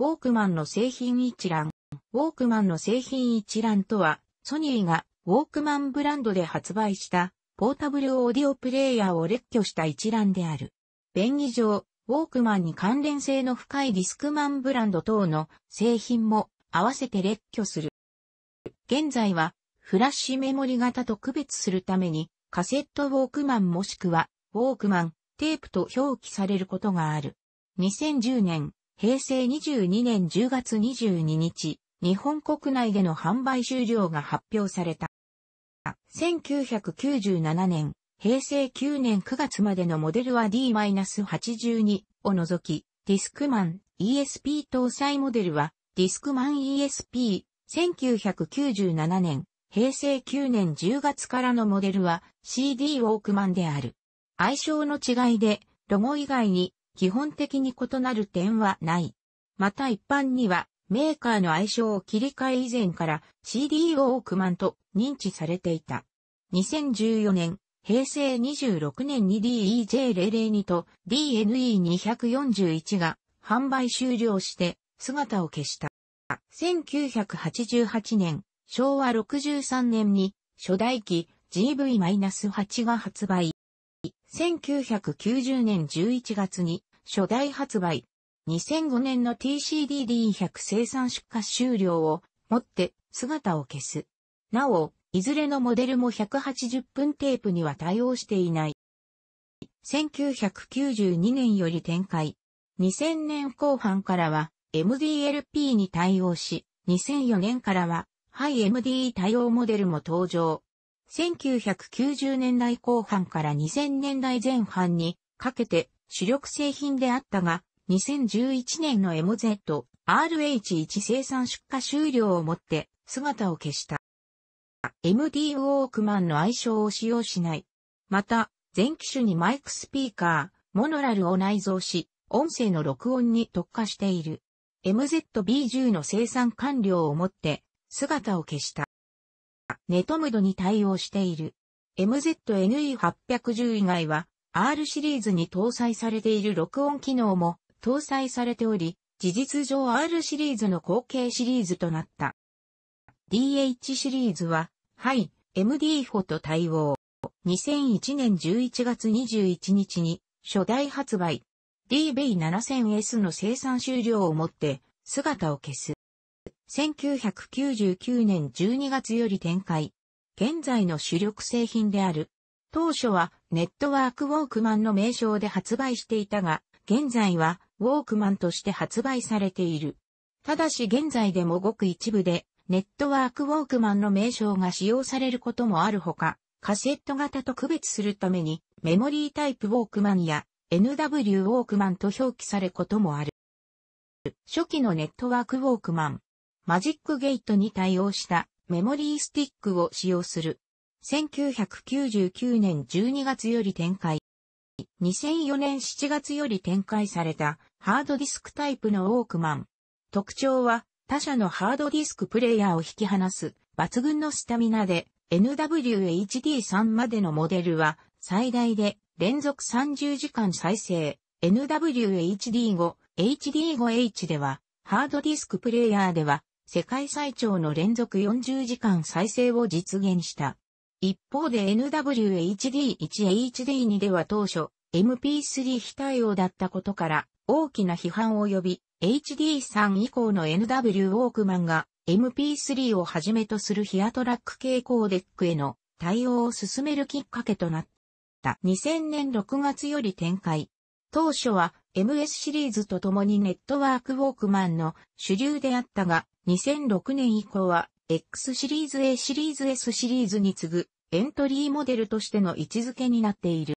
ウォークマンの製品一覧。ウォークマンの製品一覧とは、ソニーがウォークマンブランドで発売したポータブルオーディオプレイヤーを列挙した一覧である。便宜上、ウォークマンに関連性の深いディスクマンブランド等の製品も合わせて列挙する。現在は、フラッシュメモリ型と区別するために、カセットウォークマンもしくは、ウォークマン、テープと表記されることがある。2010年、平成22年10月22日、日本国内での販売終了が発表された。1997年、平成9年9月までのモデルは D-82 を除き、ディスクマン ESP 搭載モデルは、ディスクマン ESP、1997年、平成9年10月からのモデルは CD ウォークマンである。愛称の違いで、ロゴ以外に基本的に異なる点はない。また一般には、メーカーの愛称を切り替え以前から CD オークマンと認知されていた。2014年、平成26年に DEJ002 と DNE241 が販売終了して姿を消した。1988年、昭和63年に初代機 GV-8 が発売。1990年11月に初代発売。2005年の TCDD100 生産出荷終了をもって姿を消す。なお、いずれのモデルも180分テープには対応していない。1992年より展開。2000年後半からは MDLP に対応し、2004年からは、ハイ MDE 対応モデルも登場。1990年代後半から2000年代前半にかけて主力製品であったが、2011年の MZ、RH1 生産出荷終了をもって姿を消した。MD ウォークマンの愛称を使用しない。また、全機種にマイクスピーカー、モノラルを内蔵し、音声の録音に特化している。MZB10 の生産完了をもって姿を消した。ネトムドに対応している。MZNE810 以外は R シリーズに搭載されている録音機能も搭載されており、事実上 R シリーズの後継シリーズとなった。DH シリーズは、はい、MD4 と対応。2001年11月21日に初代発売。DB7000S の生産終了をもって姿を消す。1999年12月より展開。現在の主力製品である。当初はネットワークウォークマンの名称で発売していたが、現在はウォークマンとして発売されている。ただし現在でもごく一部で、ネットワークウォークマンの名称が使用されることもあるほか、カセット型と区別するために、メモリータイプウォークマンや NW ウォークマンと表記されることもある。初期のネットワークウォークマン、マジックゲートに対応したメモリースティックを使用する。1999年12月より展開。2004年7月より展開されたハードディスクタイプのオークマン。特徴は他社のハードディスクプレイヤーを引き離す抜群のスタミナで NWHD3 までのモデルは最大で連続30時間再生 NWHD5、HD5H ではハードディスクプレイヤーでは世界最長の連続40時間再生を実現した。一方で NWHD1HD2 では当初 MP3 非対応だったことから大きな批判を呼び HD3 以降の NW ウォークマンが MP3 をはじめとするヒアトラック系コーデックへの対応を進めるきっかけとなった。2000年6月より展開。当初は MS シリーズと共にネットワークウォークマンの主流であったが、2006年以降は X シリーズ A シリーズ S シリーズに次ぐエントリーモデルとしての位置づけになっている。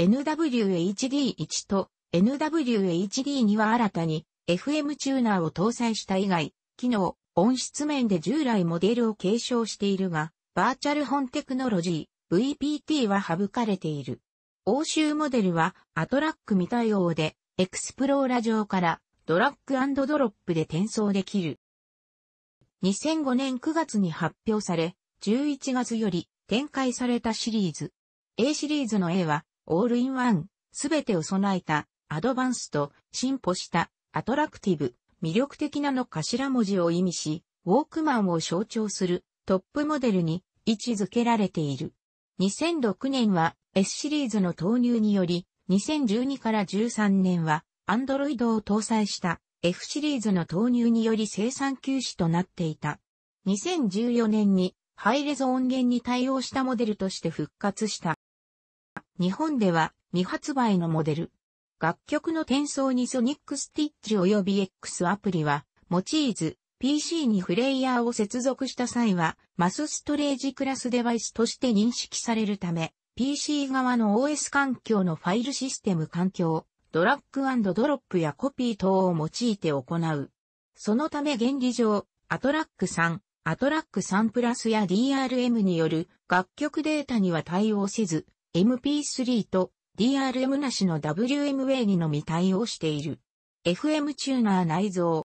NWHD1 と NWHD2 は新たに FM チューナーを搭載した以外、機能、音質面で従来モデルを継承しているが、バーチャル本テクノロジー、VPT は省かれている。欧州モデルはアトラック未対応で、エクスプローラ上からドラッグドロップで転送できる。2005年9月に発表され、11月より展開されたシリーズ。A シリーズの A は、オールインワン、すべてを備えた、アドバンスと進歩した、アトラクティブ、魅力的なの頭文字を意味し、ウォークマンを象徴するトップモデルに位置づけられている。2006年は S シリーズの投入により、2012から13年はアンドロイドを搭載した F シリーズの投入により生産休止となっていた。2014年にハイレゾ音源に対応したモデルとして復活した。日本では未発売のモデル。楽曲の転送にソニックスティッチ及び X アプリはチいず PC にフレイヤーを接続した際はマスストレージクラスデバイスとして認識されるため PC 側の OS 環境のファイルシステム環境ドラッグドロップやコピー等を用いて行う。そのため原理上、アトラック3、アトラック3プラスや DRM による楽曲データには対応せず、MP3 と DRM なしの WMA にのみ対応している。FM チューナー内蔵。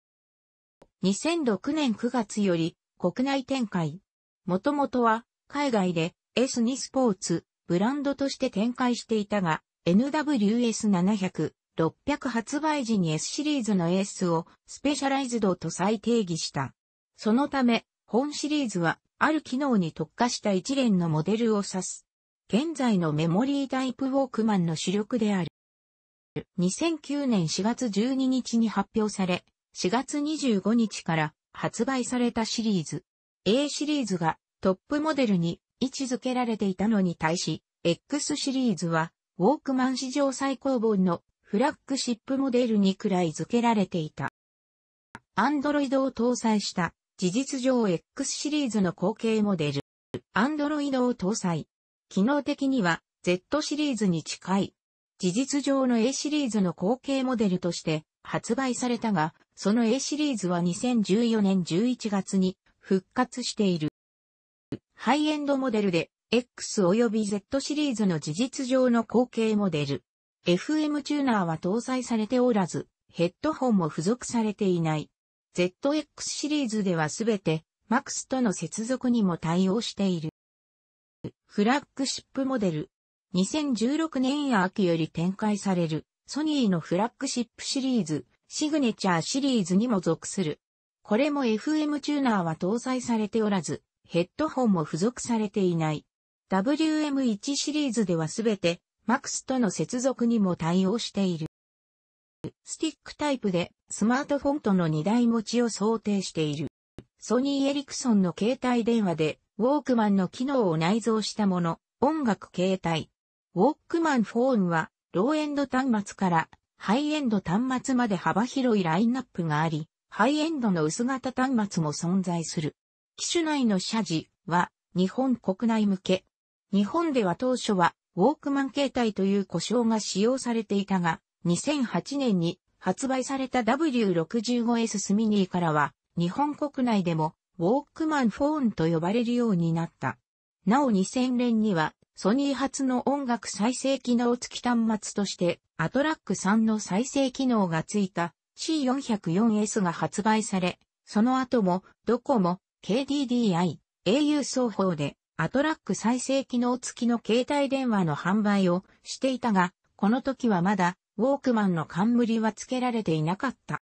2006年9月より国内展開。もともとは海外で S2 スポーツ、ブランドとして展開していたが、NWS700、600発売時に S シリーズの S をスペシャライズドと再定義した。そのため、本シリーズは、ある機能に特化した一連のモデルを指す。現在のメモリータイプウォークマンの主力である。2009年4月12日に発表され、4月25日から発売されたシリーズ。A シリーズがトップモデルに位置づけられていたのに対し、X シリーズはウォークマン史上最高本のフラッグシップモデルにくらい付けられていた。アンドロイドを搭載した事実上 X シリーズの後継モデル。アンドロイドを搭載。機能的には Z シリーズに近い。事実上の A シリーズの後継モデルとして発売されたが、その A シリーズは2014年11月に復活している。ハイエンドモデルで X 及び Z シリーズの事実上の後継モデル。FM チューナーは搭載されておらず、ヘッドホンも付属されていない。ZX シリーズではすべて MAX との接続にも対応している。フラッグシップモデル。2016年秋より展開されるソニーのフラッグシップシリーズ、シグネチャーシリーズにも属する。これも FM チューナーは搭載されておらず、ヘッドホンも付属されていない。WM1 シリーズではすべて MAX との接続にも対応している。スティックタイプでスマートフォンとの2台持ちを想定している。ソニーエリクソンの携帯電話でウォークマンの機能を内蔵したもの、音楽携帯。ウォークマンフォーンはローエンド端末からハイエンド端末まで幅広いラインナップがあり、ハイエンドの薄型端末も存在する。機種内の社事は日本国内向け、日本では当初はウォークマン携帯という故障が使用されていたが、2008年に発売された W65S スミニーからは、日本国内でもウォークマンフォーンと呼ばれるようになった。なお2000年には、ソニー初の音楽再生機能付き端末として、アトラック3の再生機能が付いた C404S が発売され、その後も、ドコモ、KDDI、au 双方でアトラック再生機能付きの携帯電話の販売をしていたが、この時はまだウォークマンの冠は付けられていなかった。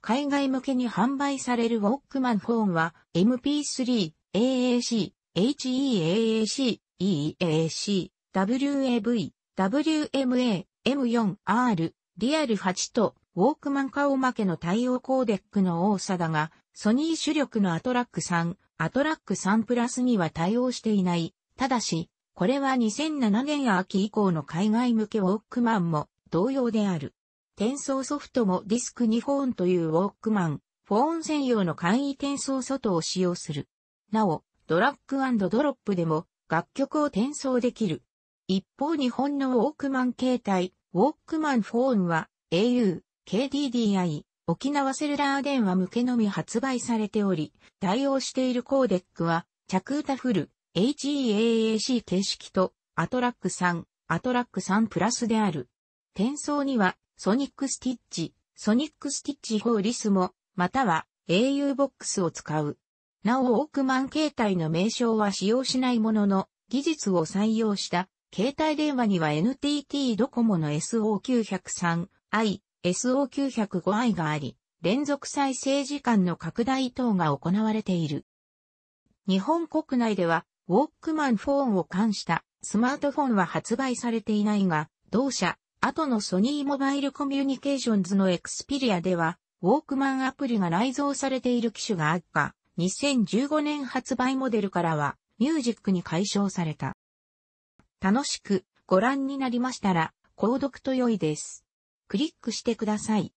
海外向けに販売されるウォークマンフォンは MP3、AAC、HEAAC、EAC、WAV、WMA、M4R、リアル8とウォークマン顔負けの対応コーデックの多さだが、ソニー主力のアトラック3、アトラック3プラスには対応していない。ただし、これは2007年秋以降の海外向けウォークマンも同様である。転送ソフトもディスク2フォーンというウォークマン、フォーン専用の簡易転送ソフトを使用する。なお、ドラッグドロップでも楽曲を転送できる。一方日本のウォークマン携帯、ウォークマンフォーンは au、KDDI、沖縄セルラー電話向けのみ発売されており、対応しているコーデックは、着歌フル、HEAAC 形式と、アトラック3、アトラック3プラスである。転送には、ソニックスティッチ、ソニックスティッチ4リスも、または au ボックスを使う。なお、オークマン携帯の名称は使用しないものの、技術を採用した、携帯電話には NTT ドコモの SO903i、SO905i があり、連続再生時間の拡大等が行われている。日本国内では、ウォークマンフォーンを冠したスマートフォンは発売されていないが、同社、後のソニーモバイルコミュニケーションズのエクスピリアでは、ウォークマンアプリが内蔵されている機種があった。2015年発売モデルからは、ミュージックに解消された。楽しくご覧になりましたら、購読と良いです。クリックしてください。